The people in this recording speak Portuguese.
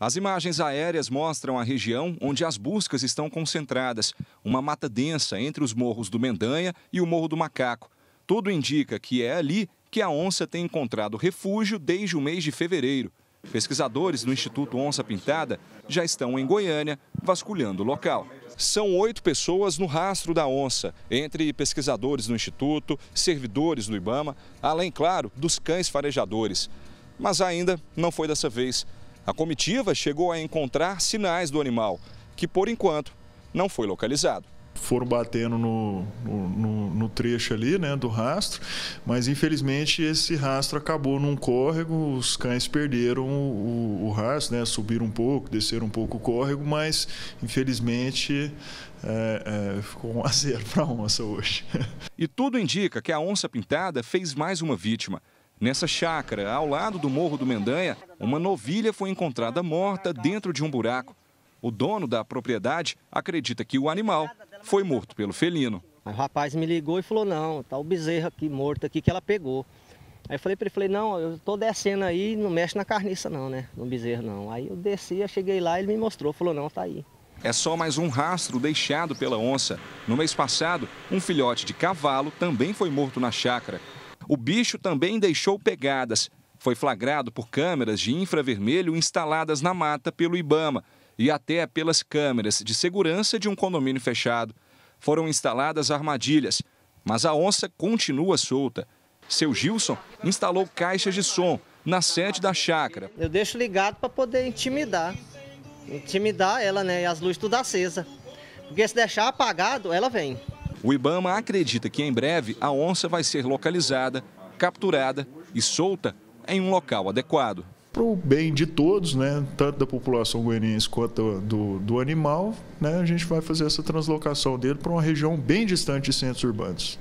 As imagens aéreas mostram a região onde as buscas estão concentradas, uma mata densa entre os morros do Mendanha e o Morro do Macaco. Tudo indica que é ali que a onça tem encontrado refúgio desde o mês de fevereiro. Pesquisadores do Instituto Onça Pintada já estão em Goiânia vasculhando o local. São oito pessoas no rastro da onça, entre pesquisadores do Instituto, servidores do Ibama, além, claro, dos cães farejadores. Mas ainda não foi dessa vez. A comitiva chegou a encontrar sinais do animal, que por enquanto não foi localizado foram batendo no, no, no, trecho ali, né, do rastro, mas infelizmente esse rastro acabou num córrego, os cães perderam o, o rastro, né, subiram um pouco, desceram um pouco o córrego, mas infelizmente é, é, ficou um a para a onça hoje. E tudo indica que a onça pintada fez mais uma vítima. Nessa chácara, ao lado do Morro do Mendanha, uma novilha foi encontrada morta dentro de um buraco. O dono da propriedade acredita que o animal foi morto pelo felino. O rapaz me ligou e falou, não, tá o bezerro aqui morto aqui que ela pegou. Aí eu falei para ele, falei, não, eu tô descendo aí, não mexe na carniça não, né? No bezerro não. Aí eu desci, eu cheguei lá, ele me mostrou, falou, não, tá aí. É só mais um rastro deixado pela onça. No mês passado, um filhote de cavalo também foi morto na chácara. O bicho também deixou pegadas. Foi flagrado por câmeras de infravermelho instaladas na mata pelo Ibama e até pelas câmeras de segurança de um condomínio fechado. Foram instaladas armadilhas, mas a onça continua solta. Seu Gilson instalou caixas de som na sede da chácara. Eu deixo ligado para poder intimidar. Intimidar ela, né? E as luzes tudo acesa. Porque se deixar apagado, ela vem. O Ibama acredita que em breve a onça vai ser localizada, capturada e solta em um local adequado. Para o bem de todos, né, tanto da população goianiense quanto do, do animal, né, a gente vai fazer essa translocação dele para uma região bem distante de centros urbanos.